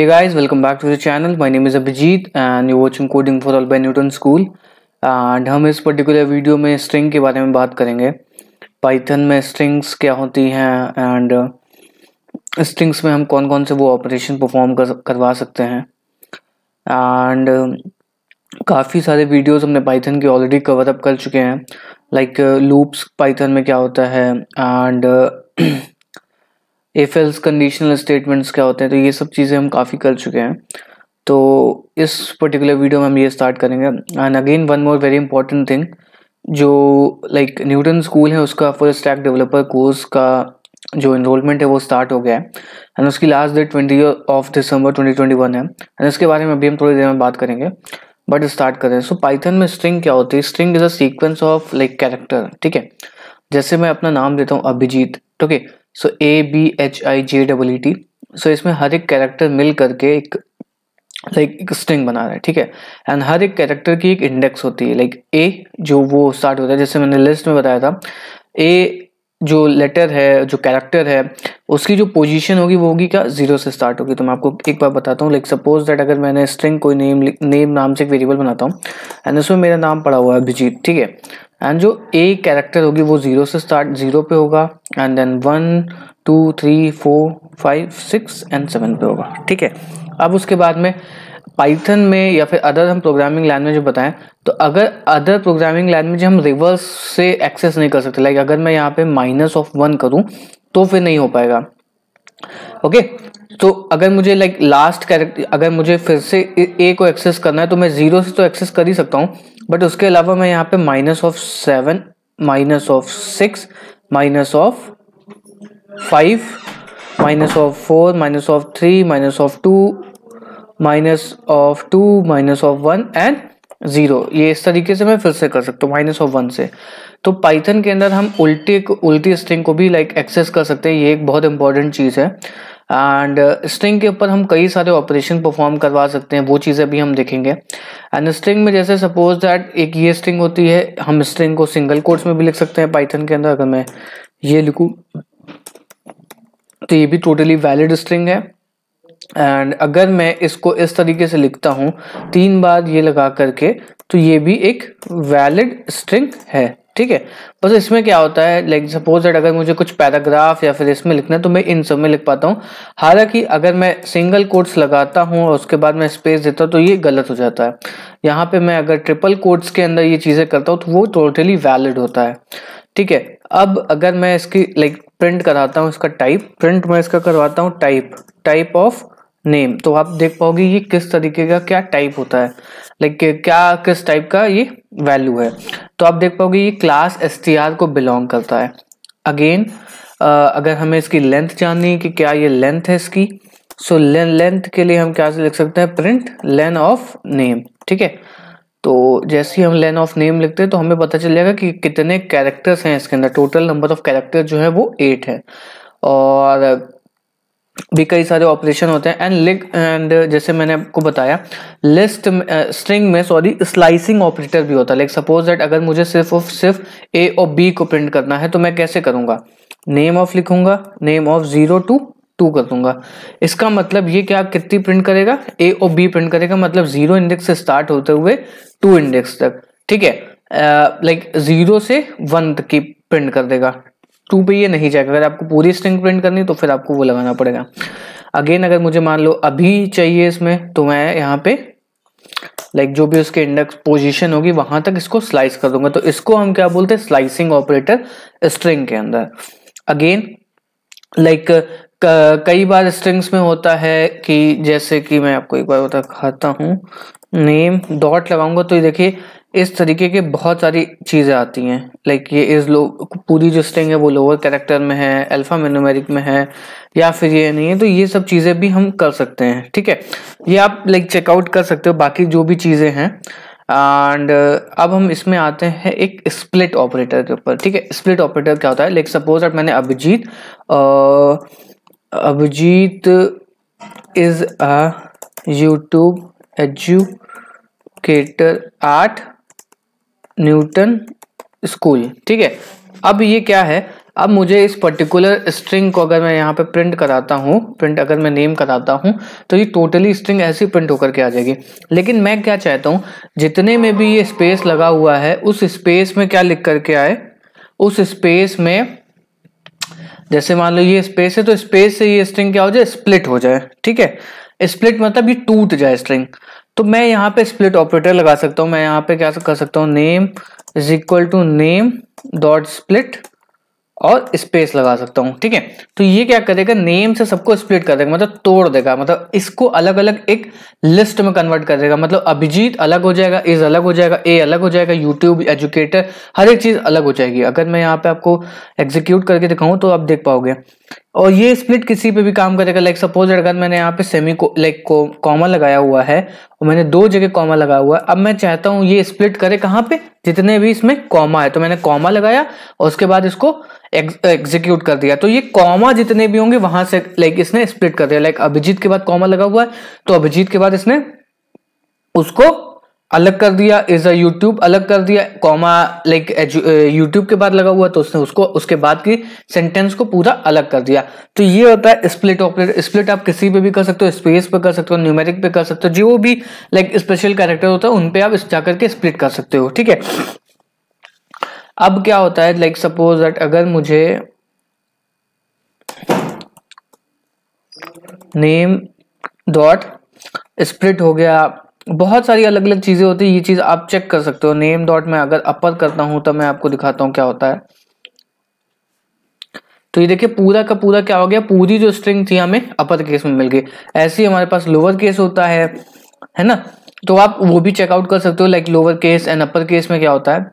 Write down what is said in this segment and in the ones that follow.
Hey guys, welcome back to the channel. My name is Abhijit and you're watching Coding for All by Newton School. And हम इस particular video में string के बारे में बात करेंगे Python में strings क्या होती हैं and strings में हम कौन कौन से वो operation perform कर करवा सकते हैं And काफ़ी सारे videos हमने Python के already cover up कर चुके हैं लाइक loops Python में क्या होता है and if else conditional statements क्या होते हैं तो ये सब चीज़ें हम काफ़ी कर चुके हैं तो इस पर्टिकुलर वीडियो में हम ये स्टार्ट करेंगे and again one more very important thing जो लाइक न्यूटन स्कूल है उसका फुल स्टैक डेवलपर कोर्स का जो इनरोलमेंट है वो स्टार्ट हो गया है एंड उसकी last date twenty of December twenty twenty one है एंड इसके बारे में अभी हम थोड़ी देर में बात करेंगे बट स्टार्ट करें सो पाइथन में स्ट्रिंग क्या होती है string is a sequence of like character ठीक है जैसे मैं अपना नाम देता हूँ अभिजीत ठीक है so A B H I J double E T so इसमें हर एक कैरेक्टर मिल करके एक लाइक एक स्ट्रिंग बना रहा है ठीक है एंड हर एक कैरेक्टर की एक इंडेक्स होती है लाइक ए जो वो स्टार्ट होता है जैसे मैंने लिस्ट में बताया था ए जो लेटर है जो कैरेक्टर है उसकी जो पोजीशन होगी वो होगी क्या जीरो से स्टार्ट होगी तो मैं आपको एक बार बताता हूँ लाइक सपोज दैट अगर मैंने स्ट्रिंग कोई नेम नेम नाम से एक वेरिएबल बनाता हूँ एंड उसमें मेरा नाम पड़ा हुआ है अभिजीत ठीक है एंड जो ए कैरेक्टर होगी वो ज़ीरो से स्टार्ट ज़ीरो पे होगा and then one two three four five six and seven पे होगा ठीक है अब उसके बाद में पाइथन में या फिर अदर हम प्रोग्रामिंग लैंग्वेज बताएं तो अगर अदर प्रोग्रामिंग लैंग्वेज हम रिवर्स से एक्सेस नहीं कर सकते लाइक अगर मैं यहाँ पे माइनस ऑफ वन करूँ तो फिर नहीं हो पाएगा ओके okay? तो अगर मुझे लाइक लास्ट कैरेक्टर अगर मुझे फिर से ए को एक्सेस करना है तो मैं ज़ीरो से तो एक्सेस कर ही सकता हूँ बट उसके अलावा मैं यहाँ पे minus of seven minus of six minus of five minus of four minus of three minus of two minus of two minus of one and zero ये इस तरीके से मैं फिर से कर सकता हूँ माइनस ऑफ वन से तो पाइथन के अंदर हम उल्टी उल्टी स्ट्रिंग को भी लाइक एक्सेस कर सकते हैं ये एक बहुत इंपॉर्टेंट चीज़ है एंड स्ट्रिंग uh, के ऊपर हम कई सारे ऑपरेशन परफॉर्म करवा सकते हैं वो चीज़ें भी हम देखेंगे एंड स्ट्रिंग में जैसे सपोज दैट एक ये स्ट्रिंग होती है हम स्ट्रिंग को सिंगल कोर्ट्स में भी लिख सकते हैं पाइथन के अंदर अगर मैं ये लिखूँ तो ये भी टोटली वैलिड स्ट्रिंग है एंड अगर मैं इसको इस तरीके से लिखता हूँ तीन बार ये लगा करके तो ये भी एक वैलिड स्ट्रिंग है ठीक है बस इसमें क्या होता है लाइक सपोज दैट अगर मुझे कुछ पैराग्राफ या फिर इसमें लिखना है तो मैं इन सब में लिख पाता हूँ हालांकि अगर मैं सिंगल कोट्स लगाता हूँ और उसके बाद मैं स्पेस देता हूँ तो ये गलत हो जाता है यहाँ पे मैं अगर ट्रिपल कोट्स के अंदर ये चीज़ें करता हूँ तो वो टोटली वैलिड होता है ठीक है अब अगर मैं इसकी लाइक प्रिंट कराता हूँ इसका टाइप प्रिंट मैं इसका करवाता हूँ टाइप टाइप ऑफ नेम तो आप देख पाओगे ये किस तरीके का क्या टाइप होता है लाइक क्या किस टाइप का ये वैल्यू है तो आप देख पाओगे ये क्लास एस को बिलोंग करता है अगेन अगर हमें इसकी लेंथ जाननी है कि क्या ये लेंथ है इसकी सो लेंथ के लिए हम क्या लिख सकते हैं प्रिंट लेन ऑफ नेम ठीक है तो जैसे ही हम लेन ऑफ नेम लिखते हैं तो हमें पता चलेगा कि कितने कैरेक्टर्स हैं इसके अंदर टोटल नंबर ऑफ कैरेक्टर जो है वो एट है और भी कई सारे ऑपरेशन होते हैं एंड लिंक एंड जैसे मैंने आपको बताया लिस्ट स्ट्रिंग uh, में सॉरी स्लाइसिंग ऑपरेटर भी होता है लाइक सपोज दैट अगर मुझे सिर्फ और सिर्फ ए और बी को प्रिंट करना है तो मैं कैसे करूँगा नेम ऑफ लिखूंगा name of zero to two कर दूंगा इसका मतलब ये क्या कितनी प्रिंट करेगा ए और बी प्रिंट करेगा मतलब जीरो इंडेक्स से स्टार्ट होते हुए टू इंडेक्स तक ठीक है लाइक uh, जीरो से वन तक की प्रिंट कर देगा टू पे ये नहीं जाएगा अगर आपको पूरी स्ट्रिंग प्रिंट करनी तो फिर आपको वो लगाना पड़ेगा अगेन अगर मुझे मान लो अभी चाहिए इसमें तो मैं यहाँ पे लाइक जो भी उसके इंडेक्स पोजीशन होगी वहां तक इसको स्लाइस कर दूंगा तो इसको हम क्या बोलते हैं स्लाइसिंग ऑपरेटर स्ट्रिंग के अंदर अगेन लाइक कई बार स्ट्रिंग्स में होता है कि जैसे कि मैं आपको एक बार बता खाता हूँ नेम डॉट लगाऊंगा तो ये देखिए इस तरीके के बहुत सारी चीज़ें आती हैं लाइक ये इस लो पूरी जो स्ट्रिंग है वो लोअर कैरेक्टर में है अल्फा मेनोमेरिक में है या फिर ये नहीं है तो ये सब चीज़ें भी हम कर सकते हैं ठीक है ये आप लाइक चेकआउट कर सकते हो बाकी जो भी चीज़ें हैं एंड uh, अब हम इसमें आते हैं एक स्प्लिट ऑपरेटर के ऊपर ठीक है स्प्लिट ऑपरेटर क्या होता है लाइक सपोज दैट मैंने Abhijeet uh, Abhijeet is a YouTube educator at Newton School ठीक है अब ये क्या है अब मुझे इस पर्टिकुलर स्ट्रिंग को अगर मैं यहाँ पे प्रिंट कराता हूँ प्रिंट अगर मैं नेम कराता हूँ तो ये टोटली स्ट्रिंग ऐसी प्रिंट होकर के आ जाएगी लेकिन मैं क्या चाहता हूँ जितने में भी ये स्पेस लगा हुआ है उस स्पेस में क्या लिख करके आए उस स्पेस में जैसे मान लो ये स्पेस है तो स्पेस से ये स्ट्रिंग क्या हो जाए स्प्लिट हो जाए ठीक है स्प्लिट मतलब ये टूट जाए स्ट्रिंग तो मैं यहाँ पे स्प्लिट ऑपरेटर लगा सकता हूँ मैं यहाँ पे क्या कर सकता हूँ name is equal to name dot split और स्पेस लगा सकता हूँ ठीक है तो ये क्या करेगा नेम से सबको स्प्लिट कर देगा मतलब तोड़ देगा मतलब इसको अलग अलग एक लिस्ट में कन्वर्ट कर देगा मतलब अभिजीत अलग हो जाएगा इज अलग हो जाएगा ए अलग हो जाएगा यूट्यूब एजुकेटर हर एक चीज़ अलग हो जाएगी अगर मैं यहाँ पे आपको एग्जीक्यूट करके दिखाऊँ तो आप देख पाओगे और ये स्प्लिट किसी पे भी काम करेगा लाइक सपोज अगर मैंने यहाँ पे सेमी को लाइक को कॉमा लगाया हुआ है और मैंने दो जगह कॉमा लगाया हुआ है अब मैं चाहता हूँ ये स्प्लिट करे कहाँ पे जितने भी इसमें कॉमा है तो मैंने कॉमा लगाया और उसके बाद इसको एग्जीक्यूट कर दिया तो ये कॉमा जितने भी होंगे वहां से लाइक इसने स्प्लिट कर दिया लाइक अभिजीत के बाद कॉमा लगा हुआ है तो अभिजीत के बाद इसने उसको अलग कर दिया इज अ यूट्यूब अलग कर दिया कॉमा लाइक यूट्यूब के बाद लगा हुआ तो उसने उसको उसके बाद की सेंटेंस को पूरा अलग कर दिया तो ये होता है स्प्लिट ऑपरेटर स्प्लिट आप किसी पे भी कर सकते हो स्पेस पे कर सकते हो न्यूमेरिक पे कर सकते हो जो भी लाइक स्पेशल कैरेक्टर होता है उन पे आप जाकर के स्प्लिट कर सकते हो ठीक है अब क्या होता है लाइक सपोज दट अगर मुझे नेम डॉट स्प्लिट हो गया बहुत सारी अलग अलग चीज़ें होती है ये चीज़ आप चेक कर सकते हो नेम डॉट में अगर अपर करता हूं तो मैं आपको दिखाता हूं क्या होता है तो ये देखिए पूरा का पूरा क्या हो गया पूरी जो स्ट्रिंग थी हमें अपर केस में मिल गई ऐसे ही हमारे पास लोअर केस होता है है ना तो आप वो भी चेकआउट कर सकते हो like lower case and upper case में क्या होता है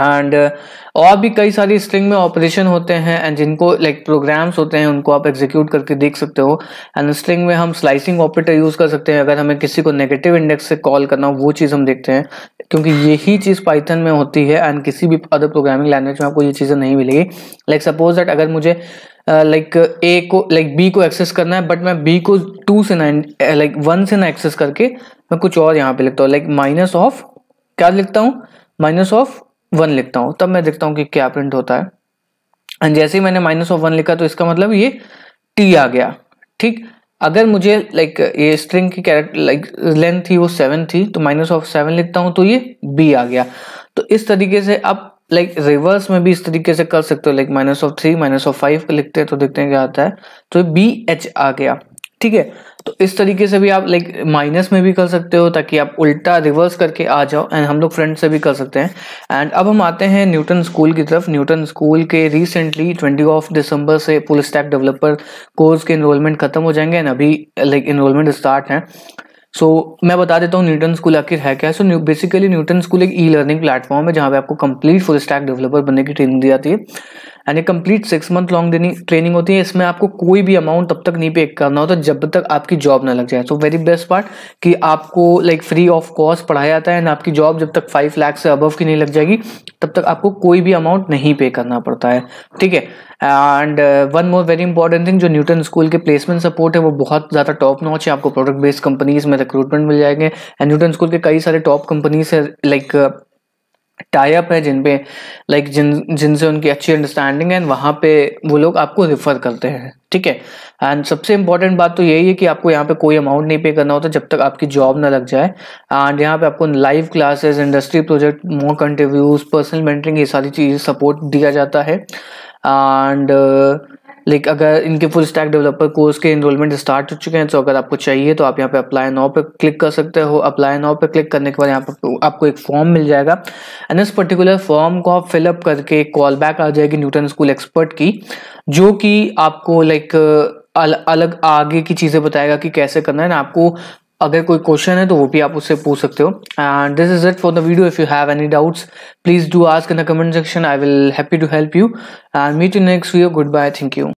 एंड uh, और भी कई सारी स्ट्रिंग में ऑपरेशन होते हैं एंड जिनको लाइक प्रोग्राम्स होते हैं उनको आप एग्जीक्यूट करके देख सकते हो एंड स्ट्रिंग में हम स्लाइसिंग ऑपरेटर यूज़ कर सकते हैं अगर हमें किसी को नेगेटिव इंडेक्स से कॉल करना हो वो चीज़ हम देखते हैं क्योंकि यही चीज़ पाइथन में होती है एंड किसी भी अदर प्रोग्रामिंग लैंग्वेज में आपको ये चीज़ें नहीं मिलेगी लाइक सपोज दैट अगर मुझे लाइक uh, ए को लाइक बी को एक्सेस करना है बट मैं बी को टू से ना लाइक वन से ना एक्सेस करके मैं कुछ और यहाँ पे लिखता हूँ लाइक माइनस ऑफ क्या लिखता हूँ माइनस ऑफ वन लिखता हूँ तब मैं देखता हूँ कि क्या प्रिंट होता है एंड जैसे ही मैंने माइनस ऑफ वन लिखा तो इसका मतलब ये टी आ गया ठीक अगर मुझे लाइक ये स्ट्रिंग की कैरेक्टर लाइक लेंथ थी वो सेवन थी तो माइनस ऑफ सेवन लिखता हूं तो ये बी आ गया तो इस तरीके से आप लाइक रिवर्स में भी इस तरीके से कर सकते हो like minus of three minus of five लिखते हैं तो देखते हैं क्या आता है तो बी एच आ गया ठीक है तो इस तरीके से भी आप लाइक माइनस में भी कर सकते हो ताकि आप उल्टा रिवर्स करके आ जाओ एंड हम लोग फ्रंट से भी कर सकते हैं एंड अब हम आते हैं न्यूटन स्कूल की तरफ न्यूटन स्कूल के रिसेंटली ट्वेंटी ऑफ दिसंबर से फुल स्टैक डेवलपर कोर्स के इनरोलमेंट खत्म हो जाएंगे एंड अभी लाइक इनरोलमेंट स्टार्ट है सो so, मैं बता देता हूँ न्यूटन स्कूल आखिर है क्या सो बेसिकली न्यूटन स्कूल एक ई लर्निंग प्लेटफॉर्म है जहाँ पे आपको कंप्लीट फुल स्टैक डेवलपर बनने की ट्रेनिंग दी जाती है and complete six month long training होती है इसमें आपको कोई भी अमाउंट तब तक नहीं पे करना होता जब तक आपकी जॉब ना लग जाए सो वेरी बेस्ट पार्ट कि आपको लाइक फ्री ऑफ कॉस्ट पढ़ाया जाता है एंड आपकी जॉब जब तक फाइव लाख से अबव की नहीं लग जाएगी तब तक आपको कोई भी अमाउंट नहीं पे करना पड़ता है ठीक है and one more very important thing जो न्यूटन स्कूल के प्लेसमेंट सपोर्ट है वो बहुत ज़्यादा टॉप नॉच है आपको प्रोडक्ट बेस्ड कंपनीज में रिक्रूटमेंट मिल जाएंगे एंड न्यूटन स्कूल के कई सारे टॉप कंपनीज है लाइक like, uh, टाइप है जिन पे लाइक जिन जिनसे उनकी अच्छी अंडरस्टैंडिंग है वहाँ पे वो लोग आपको रिफ़र करते हैं ठीक है एंड सबसे इंपॉर्टेंट बात तो यही है कि आपको यहाँ पे कोई अमाउंट नहीं पे करना होता जब तक आपकी जॉब ना लग जाए एंड यहाँ पे आपको live classes industry project mock interviews personal mentoring ये सारी चीज़ें सपोर्ट दिया जाता है एंड uh, लाइक अगर इनके फुल स्टैक डेवलपर कोर्स के इनरोलमेंट स्टार्ट हो चुके हैं तो अगर आपको चाहिए तो आप यहाँ पे अप्लाई नाउ पे क्लिक कर सकते हो अप्लाई नाउ पे क्लिक करने के बाद यहाँ पर आपको एक फॉर्म मिल जाएगा एंड इस पर्टिकुलर फॉर्म को आप फिलअप करके कॉल बैक आ जाएगी न्यूटन स्कूल एक्सपर्ट की जो कि आपको लाइक अल, अलग आगे की चीज़ें बताएगा कि कैसे करना है ना आपको अगर कोई क्वेश्चन है तो वो भी आप उससे पूछ सकते हो and this is it for the video if you have any doubts please do ask in the comment section I will happy to help you and meet you next video goodbye thank you